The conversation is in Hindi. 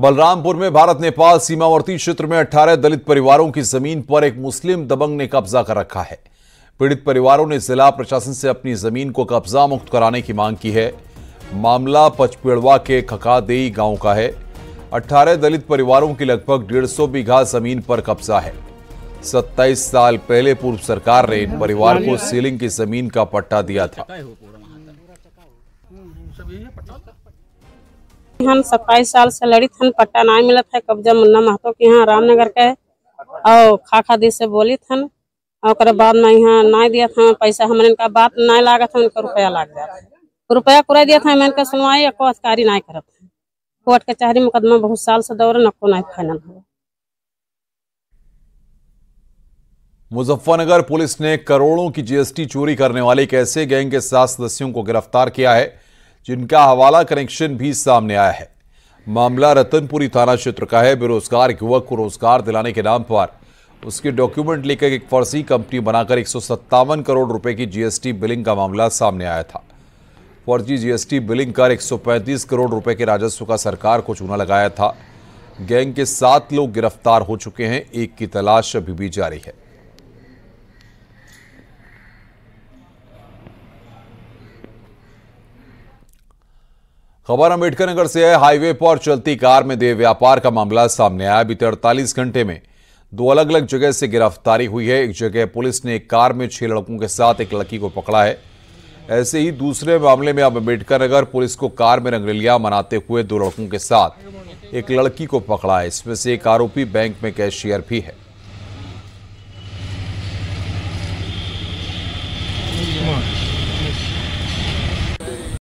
बलरामपुर में भारत नेपाल सीमावर्ती क्षेत्र में 18 दलित परिवारों की जमीन पर एक मुस्लिम दबंग ने कब्जा कर रखा है पीड़ित परिवारों ने जिला प्रशासन से अपनी जमीन को कब्जा मुक्त कराने की मांग की है मामला पचपेड़वा के खकादेई गांव का है 18 दलित परिवारों की लगभग डेढ़ सौ बीघा जमीन पर कब्जा है 27 साल पहले पूर्व सरकार ने इन परिवार को सीलिंग की जमीन का पट्टा दिया था हम सत्ताईस साल से लड़ित हन पट्टा नहीं मिलत है कब्जा मुन्ना महतो के यहाँ रामनगर के और खाखा दी से बोली थन और बाद में यहाँ ना दिया था पैसा हमने इनका बात ना लागत था उनका रुपया लाग गया रुपया कुरा दिया था मैंने सुनवाई को अधिकारी ना करत कोर्ट कचहरी मुकदमा बहुत साल से दौरे नको ना फाइनल हुआ मुजफ्फरनगर पुलिस ने करोड़ों की जीएसटी चोरी करने वाले एक ऐसे गैंग के सात सदस्यों को गिरफ्तार किया है जिनका हवाला कनेक्शन भी सामने आया है मामला रतनपुरी थाना क्षेत्र का है बेरोजगार युवक को रोजगार दिलाने के नाम पर उसके डॉक्यूमेंट लेकर एक फर्जी कंपनी बनाकर एक करोड़ रुपए की जीएसटी बिलिंग का मामला सामने आया था फर्जी जीएसटी बिलिंग कर 135 करोड़ रुपए के राजस्व का सरकार को चूना लगाया था गैंग के सात लोग गिरफ्तार हो चुके हैं एक की तलाश अभी भी जारी है खबर अम्बेडकर नगर से है हाईवे पर चलती कार में देह व्यापार का मामला सामने आया बीते अड़तालीस घंटे में दो अलग अलग जगह से गिरफ्तारी हुई है एक जगह पुलिस ने एक कार में छह लड़कों के साथ एक लड़की को पकड़ा है ऐसे ही दूसरे मामले में अब अम्बेडकर नगर पुलिस को कार में रंगरेलिया मनाते हुए दो लड़कों के साथ एक लड़की को पकड़ा है इसमें से एक आरोपी बैंक में कैशियर भी है